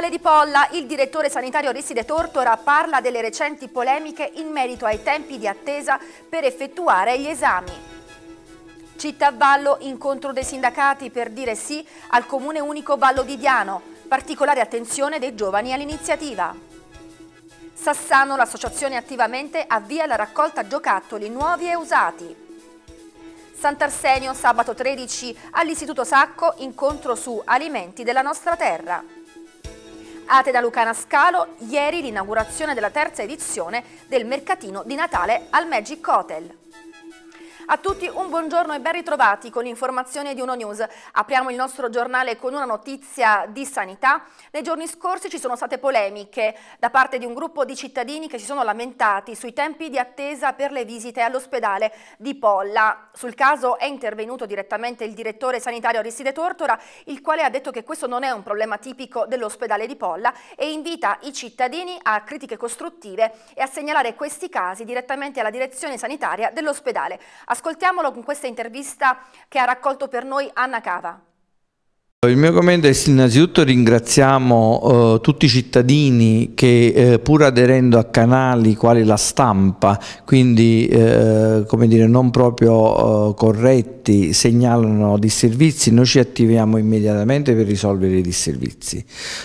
L'ospedale di Polla, il direttore sanitario Risside Tortora parla delle recenti polemiche in merito ai tempi di attesa per effettuare gli esami. Città Vallo, incontro dei sindacati per dire sì al Comune Unico Vallo di Diano, particolare attenzione dei giovani all'iniziativa. Sassano, l'associazione attivamente avvia la raccolta giocattoli nuovi e usati. Sant'Arsenio, sabato 13, all'Istituto Sacco, incontro su alimenti della nostra terra. Ate da Lucana Scalo, ieri l'inaugurazione della terza edizione del mercatino di Natale al Magic Hotel. A tutti un buongiorno e ben ritrovati con l'informazione di Uno News. Apriamo il nostro giornale con una notizia di sanità. Nei giorni scorsi ci sono state polemiche da parte di un gruppo di cittadini che si sono lamentati sui tempi di attesa per le visite all'ospedale di Polla. Sul caso è intervenuto direttamente il direttore sanitario Aristide Tortora, il quale ha detto che questo non è un problema tipico dell'ospedale di Polla e invita i cittadini a critiche costruttive e a segnalare questi casi direttamente alla direzione sanitaria dell'ospedale. Ascoltiamolo con questa intervista che ha raccolto per noi Anna Cava. Il mio commento è innanzitutto ringraziamo eh, tutti i cittadini che eh, pur aderendo a canali quali la stampa, quindi eh, come dire, non proprio eh, corretti, segnalano disservizi, noi ci attiviamo immediatamente per risolvere i disservizi.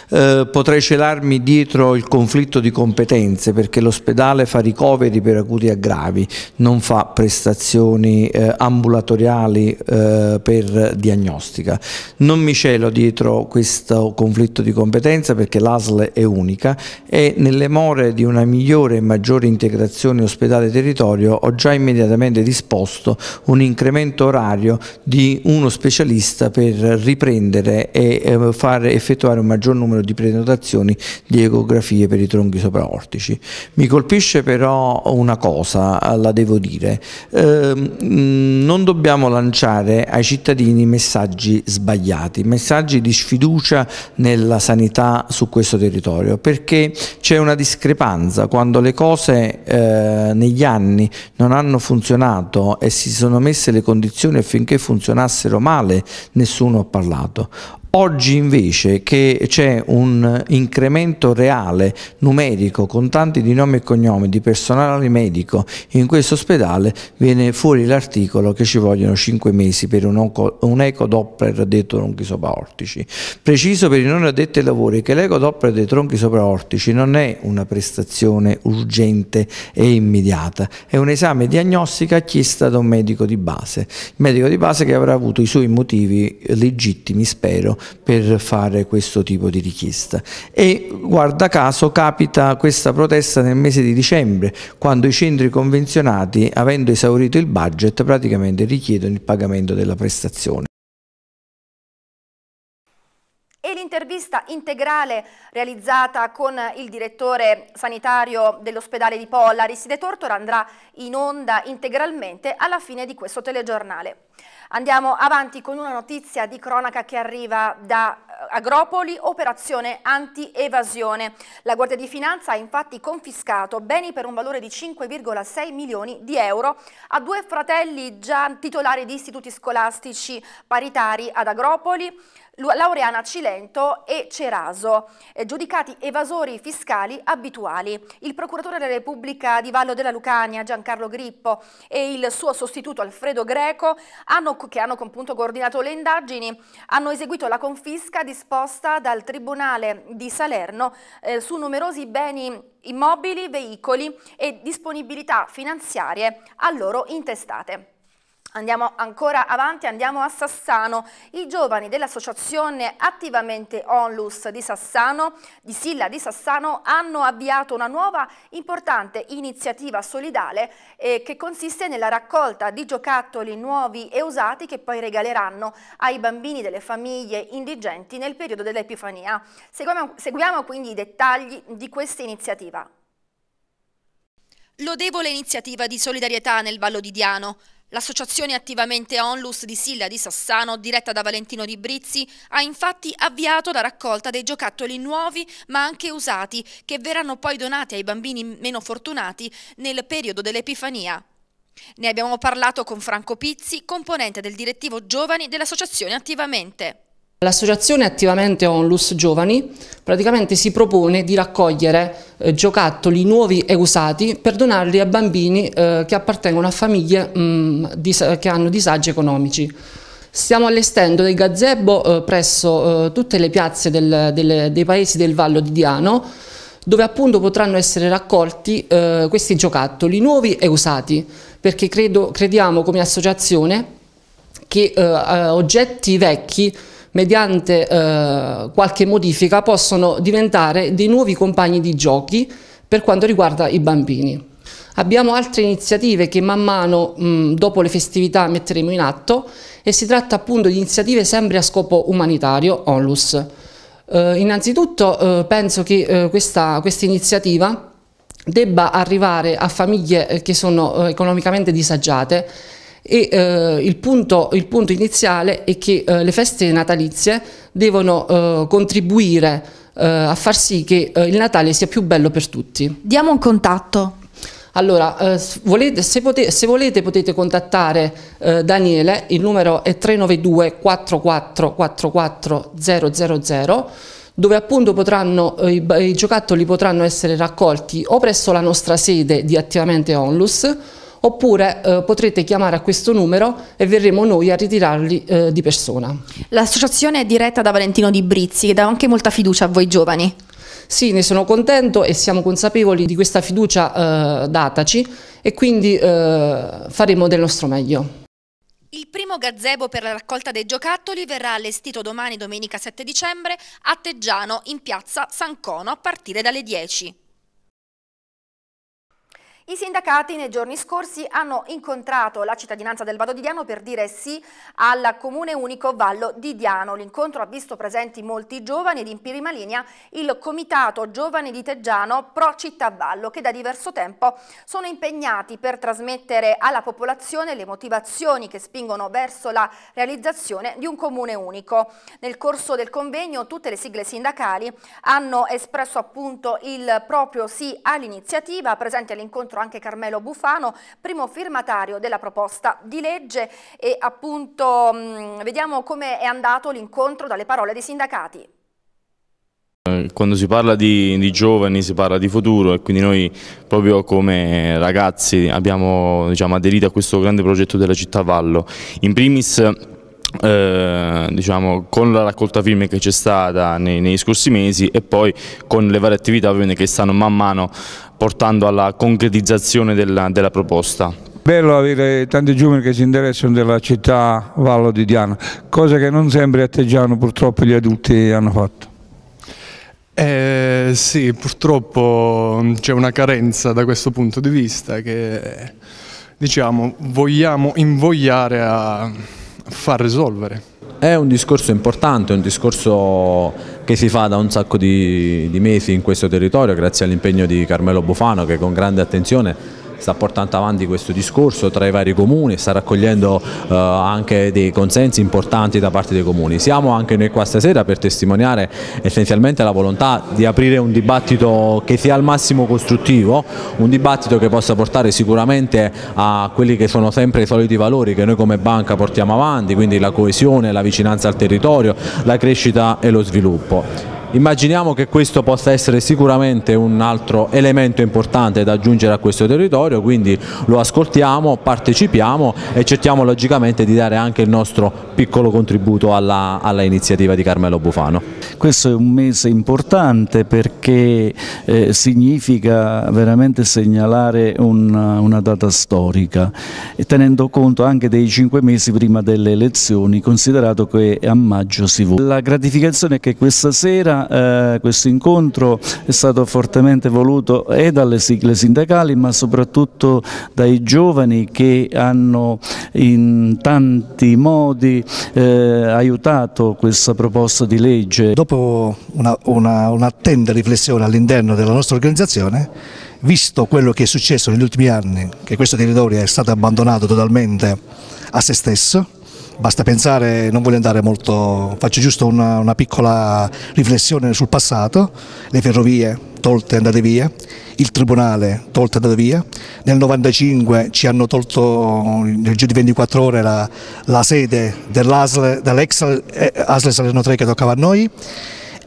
Eh, potrei celarmi dietro il conflitto di competenze perché l'ospedale fa ricoveri per acuti aggravi, non fa prestazioni eh, ambulatoriali per diagnostica. Non mi cielo dietro questo conflitto di competenza perché l'ASL è unica e nelle more di una migliore e maggiore integrazione ospedale-territorio ho già immediatamente disposto un incremento orario di uno specialista per riprendere e eh, fare effettuare un maggior numero di prenotazioni di ecografie per i tronchi sopraortici. Mi colpisce però una cosa, eh, la devo dire, eh, non dobbiamo lanciare ai cittadini messaggi sbagliati, messaggi di sfiducia nella sanità su questo territorio, perché c'è una discrepanza quando le cose eh, negli anni non hanno funzionato e si sono messe le condizioni affinché funzionassero male, nessuno ha parlato. Oggi invece che c'è un incremento reale, numerico, con tanti di nomi e cognomi di personale medico in questo ospedale, viene fuori l'articolo che ci vogliono 5 mesi per un, onco, un ecodoppler detto tronchi sopraortici. Preciso per i non addetti ai lavori che l'eco l'ecodoppler dei tronchi sopraortici non è una prestazione urgente e immediata, è un esame diagnostica chiesta da un medico di base, il medico di base che avrà avuto i suoi motivi legittimi, spero, per fare questo tipo di richiesta. E guarda caso capita questa protesta nel mese di dicembre, quando i centri convenzionati, avendo esaurito il budget, praticamente richiedono il pagamento della prestazione. E l'intervista integrale realizzata con il direttore sanitario dell'ospedale di Polla, Risside Tortora, andrà in onda integralmente alla fine di questo telegiornale. Andiamo avanti con una notizia di cronaca che arriva da eh, Agropoli, operazione anti-evasione. La Guardia di Finanza ha infatti confiscato beni per un valore di 5,6 milioni di euro a due fratelli già titolari di istituti scolastici paritari ad Agropoli, Laureana Cilento e Ceraso, eh, giudicati evasori fiscali abituali. Il procuratore della Repubblica di Vallo della Lucania, Giancarlo Grippo, e il suo sostituto Alfredo Greco, hanno, che hanno appunto coordinato le indagini, hanno eseguito la confisca disposta dal Tribunale di Salerno eh, su numerosi beni immobili, veicoli e disponibilità finanziarie a loro intestate. Andiamo ancora avanti, andiamo a Sassano. I giovani dell'associazione Attivamente Onlus di Sassano, di Silla di Sassano, hanno avviato una nuova importante iniziativa solidale eh, che consiste nella raccolta di giocattoli nuovi e usati che poi regaleranno ai bambini delle famiglie indigenti nel periodo dell'Epifania. Seguiamo, seguiamo quindi i dettagli di questa iniziativa. Lodevole iniziativa di solidarietà nel Vallo di Diano. L'associazione Attivamente Onlus di Silla di Sassano, diretta da Valentino Di Brizzi, ha infatti avviato la raccolta dei giocattoli nuovi ma anche usati, che verranno poi donati ai bambini meno fortunati nel periodo dell'Epifania. Ne abbiamo parlato con Franco Pizzi, componente del direttivo giovani dell'associazione Attivamente. L'associazione Attivamente Onlus Giovani praticamente si propone di raccogliere eh, giocattoli nuovi e usati per donarli a bambini eh, che appartengono a famiglie mh, mm, che hanno disagi economici. Stiamo allestendo dei gazebo eh, presso eh, tutte le piazze del, delle, dei paesi del Vallo di Diano dove appunto potranno essere raccolti eh, questi giocattoli nuovi e usati perché credo, crediamo come associazione che eh, oggetti vecchi mediante eh, qualche modifica possono diventare dei nuovi compagni di giochi per quanto riguarda i bambini. Abbiamo altre iniziative che man mano mh, dopo le festività metteremo in atto e si tratta appunto di iniziative sempre a scopo umanitario, onlus. Eh, innanzitutto eh, penso che eh, questa quest iniziativa debba arrivare a famiglie eh, che sono eh, economicamente disagiate e eh, il, punto, il, punto, iniziale è che eh, le feste natalizie devono eh, contribuire eh, a far sì che eh, il Natale sia più bello per tutti. Diamo un contatto. Allora, eh, volete, se, potete, se, volete potete contattare Daniele, il numero è 392 4444 000 dove appunto potranno, i, i giocattoli potranno essere raccolti o presso la nostra sede di Attivamente Onlus oppure eh, potrete chiamare a questo numero e verremo noi a ritirarli eh, di persona. L'associazione è diretta da Valentino Di Brizzi che dà anche molta fiducia a voi giovani. Sì, ne sono contento e siamo consapevoli di questa fiducia eh, dataci e quindi eh, faremo del nostro meglio. Il primo gazebo per la raccolta dei giocattoli verrà allestito domani domenica 7 dicembre a Teggiano in piazza San Cono a partire dalle 10. I sindacati nei giorni scorsi hanno incontrato la cittadinanza del Vado di Diano per dire sì al Comune Unico Vallo di Diano. L'incontro ha visto presenti molti giovani ed in prima linea il Comitato Giovani di Teggiano Pro Città Vallo che da diverso tempo sono impegnati per trasmettere alla popolazione le motivazioni che spingono verso la realizzazione di un Comune Unico. Nel corso del convegno tutte le sigle sindacali hanno espresso appunto il proprio sì all'iniziativa presente all'incontro peraltro anche Carmelo Bufano, primo firmatario della proposta di legge e appunto mm, vediamo come è andato l'incontro dalle parole dei sindacati. Eh, quando si parla di, di, giovani si parla di futuro e quindi noi proprio come ragazzi abbiamo diciamo, aderito a questo grande progetto della città Vallo. In primis eh, diciamo, con la raccolta firme che c'è stata nei, negli scorsi mesi e poi con le varie attività che stanno man mano portando alla concretizzazione della, della proposta. Bello avere tanti giovani che si interessano della città Vallo di Diana, cosa che non sempre a Teggiano purtroppo gli adulti hanno fatto. Eh, sì, purtroppo c'è una carenza da questo punto di vista che diciamo, vogliamo invogliare a far risolvere. È un discorso importante, un discorso che si fa da un sacco di, di mesi in questo territorio grazie all'impegno di Carmelo Bufano che con grande attenzione sta portando avanti questo discorso tra i vari comuni, sta raccogliendo eh, anche dei consensi importanti da parte dei comuni. Siamo anche noi qua stasera per testimoniare essenzialmente la volontà di aprire un dibattito che sia al massimo costruttivo, un dibattito che possa portare sicuramente a quelli che sono sempre i soliti valori che noi come banca portiamo avanti, quindi la coesione, la vicinanza al territorio, la crescita e lo sviluppo. Immaginiamo che questo possa essere sicuramente un altro elemento importante da aggiungere a questo territorio, quindi lo ascoltiamo, partecipiamo e cerchiamo logicamente di dare anche il nostro piccolo contributo alla, alla iniziativa di Carmelo Bufano. Questo è un mese importante perché eh, significa veramente segnalare una, una data storica, tenendo conto anche dei cinque mesi prima delle elezioni, considerato che a maggio si vota. La gratificazione è che questa sera eh, questo incontro è stato fortemente voluto e dalle sigle sindacali ma soprattutto dai giovani che hanno in tanti modi eh, aiutato questa proposta di legge dopo una, una, un'attenta riflessione all'interno della nostra organizzazione, visto quello che è successo negli ultimi anni, che questo territorio è stato abbandonato totalmente a se stesso, basta pensare, non voglio andare molto, faccio giusto una, una piccola riflessione sul passato, le ferrovie tolte e andate via, il tribunale tolte e andate via, nel 1995 ci hanno tolto nel giro di 24 ore la, la sede dell'ASL, dell'ex ASL eh, Salerno 3 che toccava a noi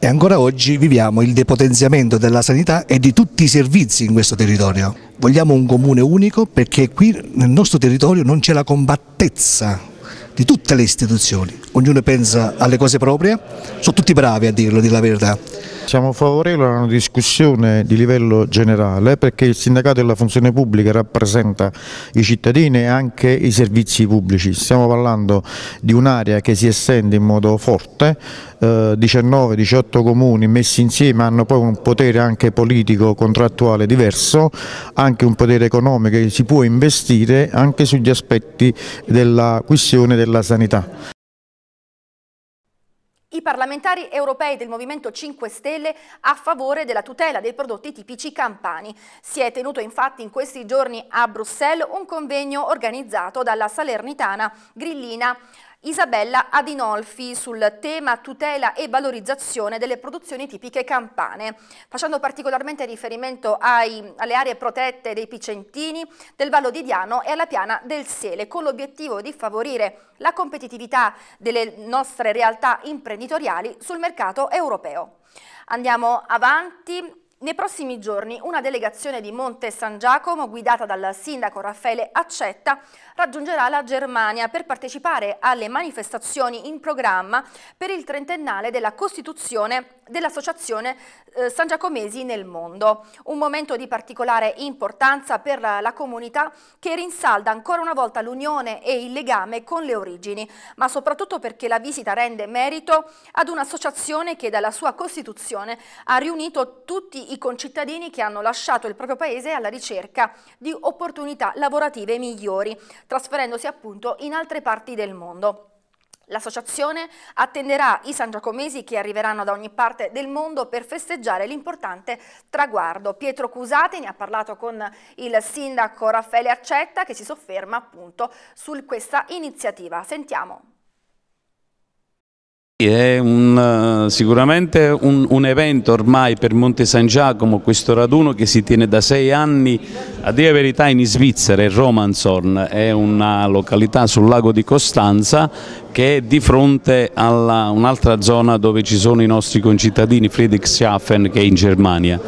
e ancora oggi viviamo il depotenziamento della sanità e di tutti i servizi in questo territorio. Vogliamo un comune unico perché qui nel nostro territorio non c'è la combattezza di tutte le istituzioni, ognuno pensa alle cose proprie, sono tutti bravi a dirlo, a dire la verità. Siamo favorevoli a una discussione di livello generale perché il sindacato della funzione pubblica rappresenta i cittadini e anche i servizi pubblici. Stiamo parlando di un'area che si estende in modo forte, 19-18 eh, comuni messi insieme hanno poi un potere anche politico contrattuale diverso, anche un potere economico che si può investire anche sugli aspetti della questione della sanità i parlamentari europei del Movimento 5 Stelle a favore della tutela dei prodotti tipici campani. Si è tenuto infatti in questi giorni a Bruxelles un convegno organizzato dalla Salernitana Grillina Isabella Adinolfi sul tema tutela e valorizzazione delle produzioni tipiche campane, facendo particolarmente riferimento ai, alle aree protette dei Picentini, del Vallo di Diano e alla piana del Sele, con l'obiettivo di favorire la competitività delle nostre realtà imprenditoriali sul mercato europeo. Andiamo avanti nei prossimi giorni una delegazione di Monte San Giacomo guidata dal sindaco Raffaele Accetta raggiungerà la Germania per partecipare alle manifestazioni in programma per il trentennale della Costituzione dell'Associazione eh, San Giacomesi nel mondo. Un momento di particolare importanza per la comunità che rinsalda ancora una volta l'unione e il legame con le origini, ma soprattutto perché la visita rende merito ad un'associazione che dalla sua Costituzione ha riunito tutti i concittadini che hanno lasciato il proprio paese alla ricerca di opportunità lavorative migliori, trasferendosi appunto in altre parti del mondo. L'associazione attenderà i San Giacomesi che arriveranno da ogni parte del mondo per festeggiare l'importante traguardo. Pietro Cusati ne ha parlato con il sindaco Raffaele Accetta che si sofferma appunto su questa iniziativa. Sentiamo. È un, eh, sicuramente un, un, evento ormai per Monte San Giacomo, questo raduno che si tiene da sei anni, a dire la verità in Svizzera, in Romanzorn, è una località sul lago di Costanza che è di fronte a un'altra zona dove ci sono i nostri concittadini, Friedrichshafen che è in Germania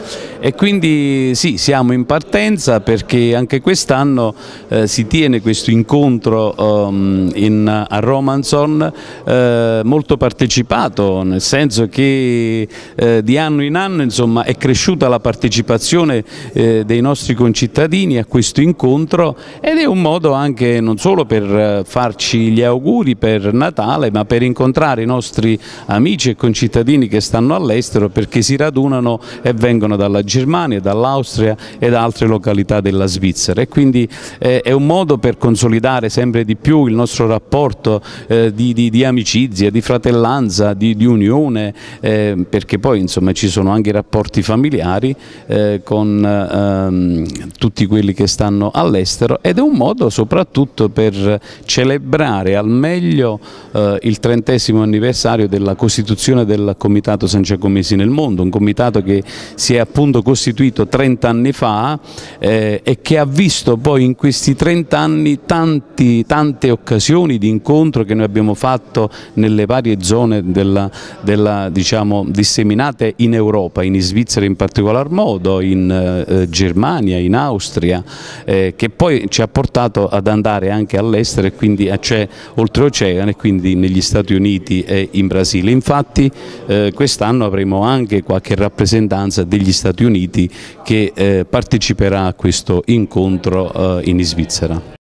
e quindi sì siamo in partenza perché anche quest'anno eh, si tiene questo incontro um, in, a Romanson eh, molto partecipato nel senso che eh, di anno in anno insomma, è cresciuta la partecipazione eh, dei nostri concittadini a questo incontro ed è un modo anche non solo per eh, farci gli auguri per per Natale ma per incontrare i nostri amici e concittadini che stanno all'estero perché si radunano e vengono dalla Germania, dall'Austria e da altre località della Svizzera e quindi eh, è un modo per consolidare sempre di più il nostro rapporto eh, di, di, di, amicizia, di fratellanza, di, di unione eh, perché poi insomma ci sono anche rapporti familiari eh, con ehm, tutti quelli che stanno all'estero ed è un modo soprattutto per celebrare al meglio eh, il trentesimo anniversario della costituzione del Comitato San Giacomesi nel mondo, un comitato che si è appunto costituito 30 anni fa eh, e che ha visto poi in questi 30 anni tanti, tante occasioni di incontro che noi abbiamo fatto nelle varie zone della, della, diciamo, disseminate in Europa, in Svizzera in particolar modo, in eh, Germania, in Austria, eh, che poi ci ha portato ad andare anche all'estero e quindi a, eh, cioè, oltreoceano e quindi negli Stati Uniti e in Brasile. Infatti eh, quest'anno avremo anche qualche rappresentanza degli Stati Uniti che eh, parteciperà a questo incontro eh, in Svizzera.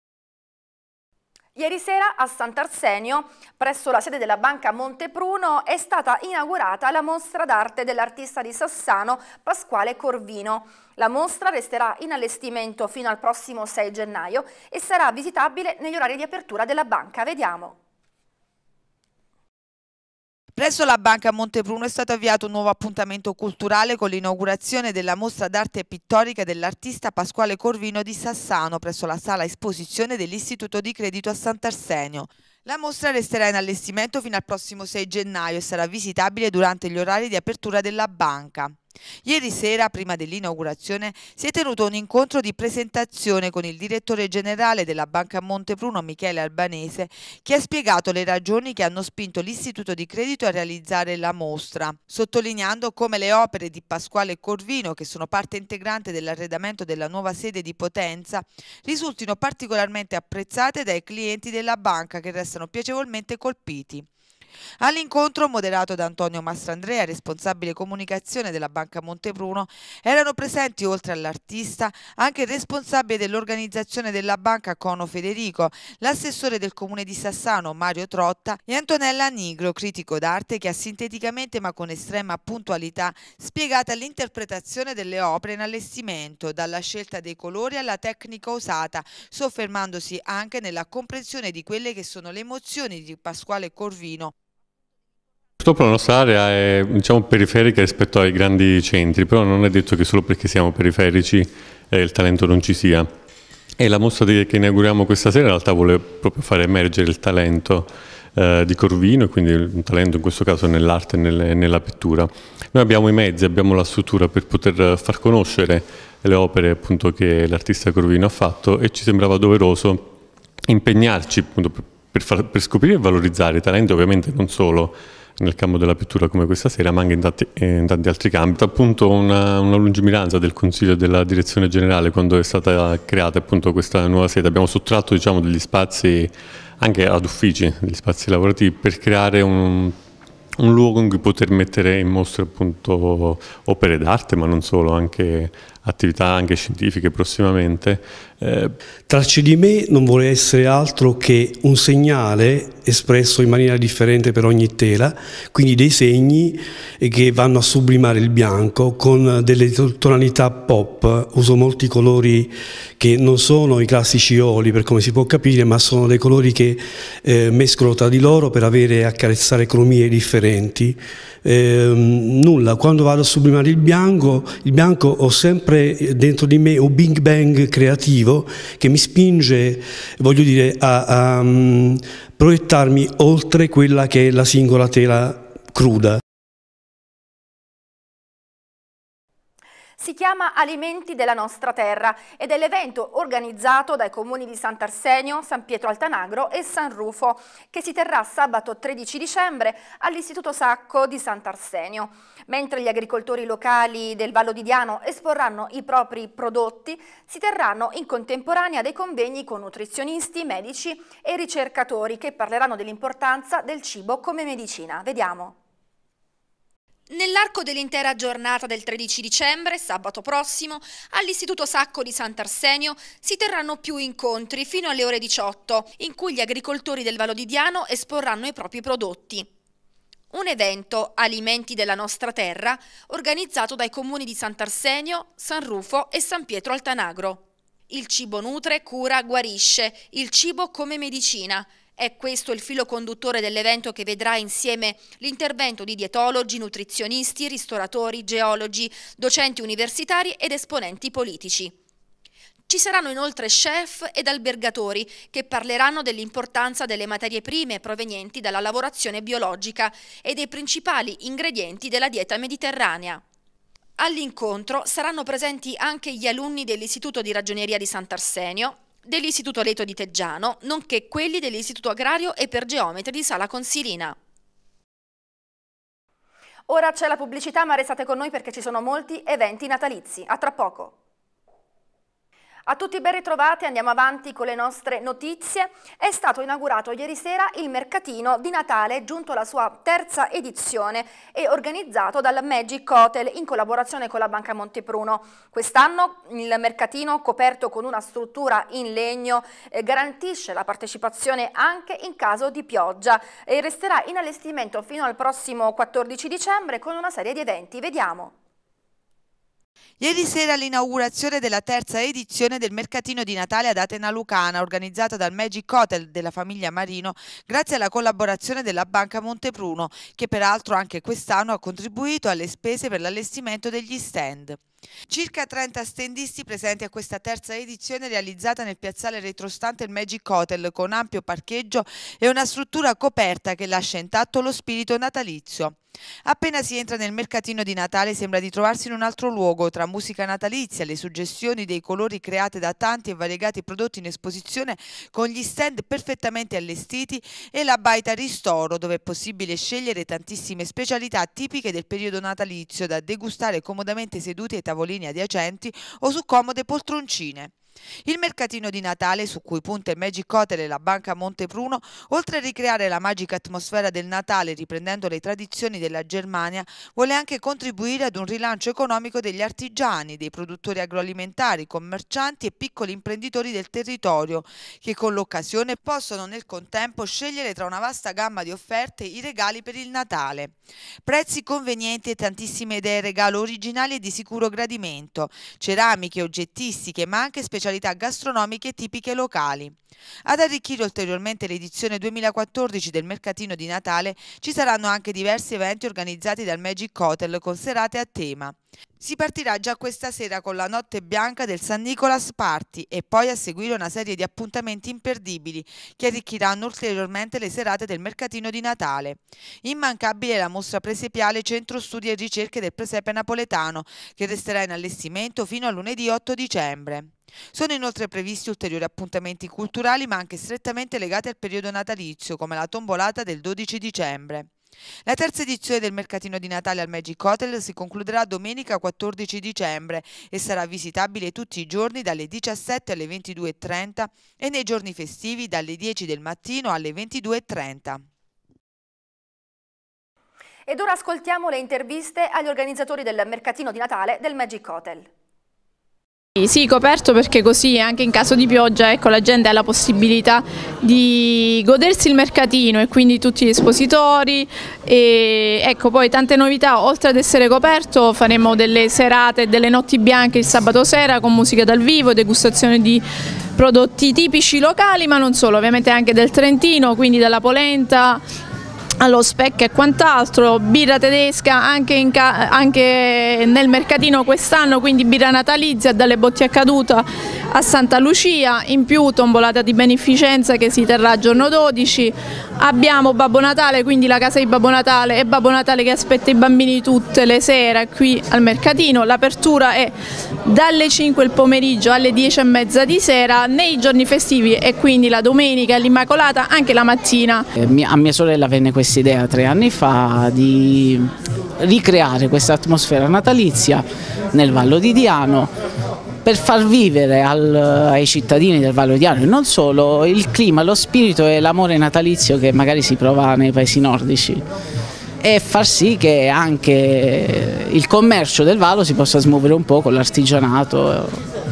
Ieri sera a Sant'Arsenio, presso la sede della Banca Montepruno, è stata inaugurata la mostra d'arte dell'artista di Sassano Pasquale Corvino. La mostra resterà in allestimento fino al prossimo 6 gennaio e sarà visitabile negli orari di apertura della banca. Vediamo. Presso la Banca Montepruno è stato avviato un nuovo appuntamento culturale con l'inaugurazione della mostra d'arte pittorica dell'artista Pasquale Corvino di Sassano presso la sala esposizione dell'Istituto di Credito a Sant'Arsenio. La mostra resterà in allestimento fino al prossimo 6 gennaio e sarà visitabile durante gli orari di apertura della banca. Ieri sera, prima dell'inaugurazione, si è tenuto un incontro di presentazione con il direttore generale della Banca Montepruno Michele Albanese che ha spiegato le ragioni che hanno spinto l'istituto di credito a realizzare la mostra, sottolineando come le opere di Pasquale Corvino, che sono parte integrante dell'arredamento della nuova sede di Potenza, risultino particolarmente apprezzate dai clienti della banca che restano piacevolmente colpiti. All'incontro, moderato da Antonio Mastrandrea, responsabile comunicazione della Banca Montepruno, erano presenti oltre all'artista anche il responsabile dell'organizzazione della banca Cono Federico, l'assessore del comune di Sassano Mario Trotta e Antonella Nigro, critico d'arte che ha sinteticamente ma con estrema puntualità spiegata l'interpretazione delle opere in allestimento, dalla scelta dei colori alla tecnica usata, soffermandosi anche nella comprensione di quelle che sono le emozioni di Pasquale Corvino, Purtroppo la nostra area è diciamo, periferica rispetto ai grandi centri, però non è detto che solo perché siamo periferici eh, il talento non ci sia. E la mostra che inauguriamo questa sera in realtà vuole proprio far emergere il talento eh, di Corvino, quindi un talento in questo caso nell'arte e nelle, nella pittura. Noi abbiamo i mezzi, abbiamo la struttura per poter far conoscere le opere appunto, che l'artista Corvino ha fatto e ci sembrava doveroso impegnarci appunto, per, far, per scoprire e valorizzare i talenti ovviamente non solo nel campo della pittura come questa sera, ma anche in tanti, in tanti altri campi. Appunto una, una, lungimiranza del Consiglio e della Direzione Generale quando è stata creata appunto questa nuova sede. Abbiamo sottratto diciamo, degli spazi anche ad uffici, degli spazi lavorativi, per creare un, un luogo in cui poter mettere in mostra appunto opere d'arte, ma non solo, anche attività anche scientifiche prossimamente, eh, tracce di me non vuole essere altro che un segnale espresso in maniera differente per ogni tela, quindi dei segni che vanno a sublimare il bianco con delle tonalità pop, uso molti colori che non sono i classici oli per come si può capire, ma sono dei colori che eh, mescolano tra di loro per avere e accarezzare cromie differenti. Eh, nulla, quando vado a sublimare il bianco, il bianco ho sempre eh, dentro di me un big bang creativo positivo che mi spinge, voglio dire, a, a um, proiettarmi oltre quella che è la singola tela cruda. si chiama Alimenti della nostra terra ed è l'evento organizzato dai comuni di Sant'Arsenio, San Pietro Altanagro e San Rufo che si terrà sabato 13 dicembre all'Istituto Sacco di Sant'Arsenio. Mentre gli agricoltori locali del Vallo di Diano esporranno i propri prodotti, si terranno in contemporanea dei convegni con nutrizionisti, medici e ricercatori che parleranno dell'importanza del cibo come medicina. Vediamo. Nell'arco dell'intera giornata del 13 dicembre, sabato prossimo, all'Istituto Sacco di Sant'Arsenio si terranno più incontri fino alle ore 18, in cui gli agricoltori del Valodidiano esporranno i propri prodotti. Un evento, Alimenti della nostra terra, organizzato dai comuni di Sant'Arsenio, San Rufo e San Pietro Altanagro. Il cibo nutre, cura, guarisce, il cibo come medicina – è questo il filo conduttore dell'evento che vedrà insieme l'intervento di dietologi, nutrizionisti, ristoratori, geologi, docenti universitari ed esponenti politici. Ci saranno inoltre chef ed albergatori che parleranno dell'importanza delle materie prime provenienti dalla lavorazione biologica e dei principali ingredienti della dieta mediterranea. All'incontro saranno presenti anche gli alunni dell'Istituto di Ragioneria di Sant'Arsenio, dell'Istituto Leto di Teggiano, nonché quelli dell'Istituto Agrario e per Geometri di Sala Consilina. Ora c'è la pubblicità, ma restate con noi perché ci sono molti eventi natalizi. A tra poco! A tutti ben ritrovati, andiamo avanti con le nostre notizie. È stato inaugurato ieri sera il mercatino di Natale, giunto alla sua terza edizione e organizzato dal Magic Hotel in collaborazione con la Banca Montepruno. Quest'anno il mercatino, coperto con una struttura in legno, eh, garantisce la partecipazione anche in caso di pioggia e resterà in allestimento fino al prossimo 14 dicembre con una serie di eventi. Vediamo. Ieri sera l'inaugurazione della terza edizione del mercatino di Natale ad Atena Lucana, organizzata dal Magic Hotel della famiglia Marino, grazie alla collaborazione della Banca Montepruno, che peraltro anche quest'anno ha contribuito alle spese per l'allestimento degli stand. Circa 30 stendisti presenti a questa terza edizione realizzata nel piazzale retrostante il Magic Hotel con ampio parcheggio e una struttura coperta che lascia intatto lo spirito natalizio. Appena si entra nel mercatino di Natale sembra di trovarsi in un altro luogo, tra musica natalizia, le suggestioni dei colori create da tanti e variegati prodotti in esposizione con gli stand perfettamente allestiti e la baita ristoro dove è possibile scegliere tantissime specialità tipiche del periodo natalizio da degustare comodamente seduti ai tavolini adiacenti o su comode poltroncine. Il mercatino di Natale, su cui punta il Magic Hotel e la Banca Montepruno, oltre a ricreare la magica atmosfera del Natale riprendendo le tradizioni della Germania, vuole anche contribuire ad un rilancio economico degli artigiani, dei produttori agroalimentari, commercianti e piccoli imprenditori del territorio, che con l'occasione possono nel contempo scegliere tra una vasta gamma di offerte i regali per il Natale. Prezzi convenienti e tantissime idee regalo originali e di sicuro gradimento, ceramiche, oggettistiche, ma anche specializzazioni specialità gastronomiche tipiche locali. Ad arricchire ulteriormente l'edizione 2014 del mercatino di Natale ci saranno anche diversi eventi organizzati dal Magic Hotel con serate a tema. Si partirà già questa sera con la notte bianca del San Nicolas Party e poi a seguire una serie di appuntamenti imperdibili che arricchiranno ulteriormente le serate del mercatino di Natale. Immancabile è la mostra presepiale Centro Studi e Ricerche del Presepe Napoletano che resterà in allestimento fino a lunedì 8 dicembre. Sono inoltre previsti ulteriori appuntamenti culturali ma anche strettamente legati al periodo natalizio come la tombolata del 12 dicembre. La terza edizione del mercatino di Natale al Magic Hotel si concluderà domenica 14 dicembre e sarà visitabile tutti i giorni dalle 17 alle 22.30 e nei giorni festivi dalle 10 del mattino alle 22.30. Ed ora ascoltiamo le interviste agli organizzatori del mercatino di Natale del Magic Hotel. Sì, coperto perché così anche in caso di pioggia ecco, la gente ha la possibilità di godersi il mercatino e quindi tutti gli espositori e ecco, poi tante novità, oltre ad essere coperto faremo delle serate e delle notti bianche il sabato sera con musica dal vivo, degustazione di prodotti tipici locali ma non solo, ovviamente anche del Trentino, quindi della polenta, allo spec e quant'altro, birra tedesca anche, anche nel mercatino quest'anno, quindi birra natalizia dalle botti a caduta a Santa Lucia, in più tombolata di beneficenza che si terrà giorno 12, abbiamo Babbo Natale, quindi la casa di Babbo Natale e Babbo Natale che aspetta i bambini tutte le sere qui al mercatino, l'apertura è dalle 5 del pomeriggio alle 10 e mezza di sera nei giorni festivi e quindi la domenica, e l'Immacolata, anche la mattina. Eh, a mia sorella venne questa idea tre anni fa di ricreare questa atmosfera natalizia nel Vallo di Diano per far vivere al, ai cittadini del Valle Odiano e non solo il clima, lo spirito e l'amore natalizio che magari si prova nei paesi nordici e far sì che anche il commercio del Valo si possa smuovere un po' con l'artigianato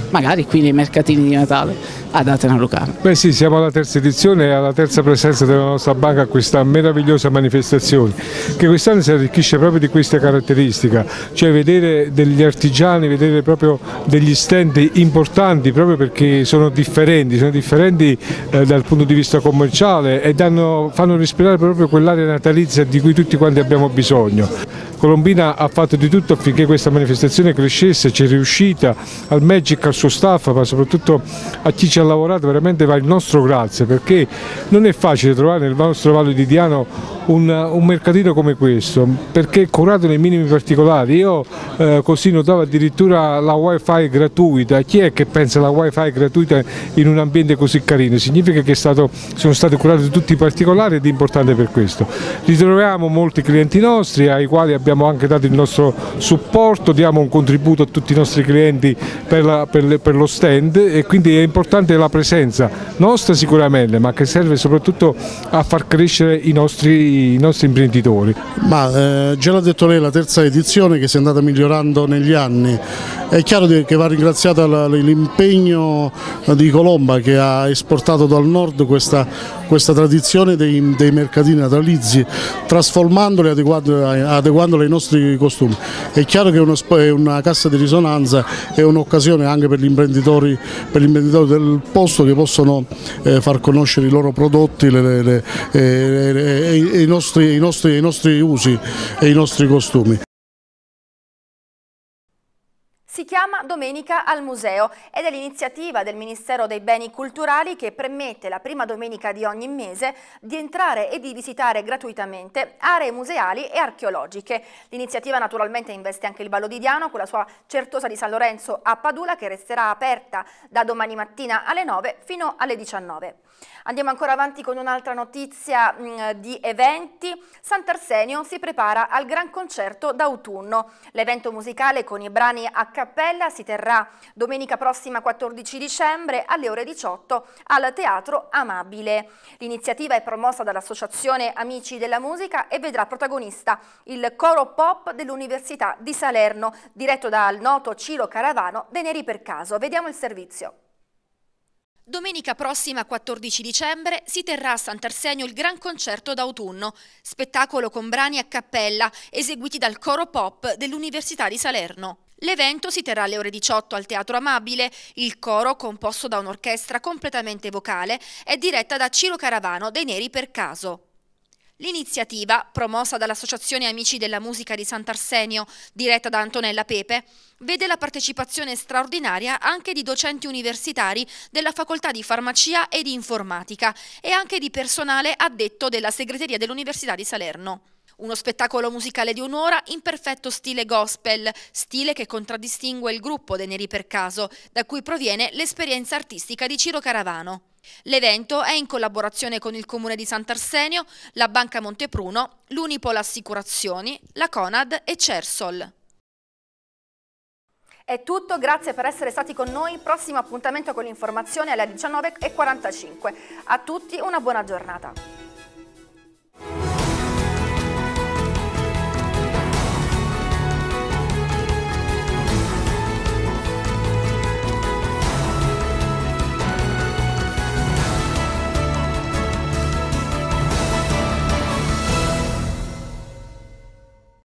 magari qui nei mercatini di Natale ad Atena Lucana. Beh sì, siamo alla terza edizione e alla terza presenza della nostra banca a questa meravigliosa manifestazione che quest'anno si arricchisce proprio di queste caratteristiche, cioè vedere degli artigiani, vedere proprio degli stand importanti proprio perché sono differenti, sono differenti eh, dal punto di vista commerciale e danno, fanno respirare proprio quell'area natalizia di cui tutti quanti abbiamo bisogno. Colombina ha fatto di tutto affinché questa manifestazione crescesse, ci è riuscita, al Magic, al suo staff, ma soprattutto a chi ci ha lavorato, veramente va il nostro grazie perché non è facile trovare nel nostro Vallo di Diano un, un mercatino come questo, perché è curato nei minimi particolari. Io eh, così notavo addirittura la wifi gratuita, chi è che pensa alla wifi gratuita in un ambiente così carino? Significa che stato, sono stati curati tutti i particolari ed è importante per questo. Ritroviamo molti clienti nostri ai quali abbiamo abbiamo anche dato il nostro supporto, diamo un contributo a tutti i nostri clienti per, la, per, le, per lo stand e quindi è importante la presenza nostra sicuramente ma che serve soprattutto a far crescere i nostri, i nostri imprenditori. Ma eh, già l'ha detto lei la terza edizione che si è andata migliorando negli anni, è chiaro che va ringraziata l'impegno di Colomba che ha esportato dal nord questa questa tradizione dei, dei mercatini natalizi trasformandoli adeguandoli, adeguandoli ai nostri costumi. È chiaro che è una cassa di risonanza, è un'occasione anche per gli imprenditori, per gli imprenditori del posto che possono eh, far conoscere i loro prodotti, le, le, le, eh, eh, eh, i, nostri, i, nostri, i nostri usi e i nostri costumi si chiama Domenica al Museo ed è l'iniziativa del Ministero dei Beni Culturali che permette la prima domenica di ogni mese di entrare e di visitare gratuitamente aree museali e archeologiche. L'iniziativa naturalmente investe anche il Vallo di Diano con la sua certosa di San Lorenzo a Padula che resterà aperta da domani mattina alle 9 fino alle 19. Andiamo ancora avanti con un'altra notizia mh, mm, di eventi. Sant'Arsenio si prepara al gran concerto d'autunno. L'evento musicale con i brani a cappella si terrà domenica prossima 14 dicembre alle ore 18 al Teatro Amabile. L'iniziativa è promossa dall'Associazione Amici della Musica e vedrà protagonista il coro pop dell'Università di Salerno, diretto dal noto Ciro Caravano dei Neri per Caso. Vediamo il servizio. Domenica prossima, 14 dicembre, si terrà a Sant'Arsenio il Gran Concerto d'autunno, spettacolo con brani a cappella eseguiti dal coro pop dell'Università di Salerno. L'evento si terrà alle ore 18 al Teatro Amabile. Il coro, composto da un'orchestra completamente vocale, è diretta da Ciro Caravano dei Neri per Caso. L'iniziativa, promossa dall'Associazione Amici della Musica di Sant'Arsenio, diretta da Antonella Pepe, vede la partecipazione straordinaria anche di docenti universitari della Facoltà di Farmacia e di Informatica e anche di personale addetto della Segreteria dell'Università di Salerno. Uno spettacolo musicale di un'ora in perfetto stile gospel, stile che contraddistingue il gruppo De Neri per caso, da cui proviene l'esperienza artistica di Ciro Caravano. L'evento è in collaborazione con il Comune di Sant'Arsenio, la Banca Montepruno, l'Unipol Assicurazioni, la Conad e Cersol. È tutto, grazie per essere stati con noi. Prossimo appuntamento con l'informazione alle 19.45. A tutti una buona giornata.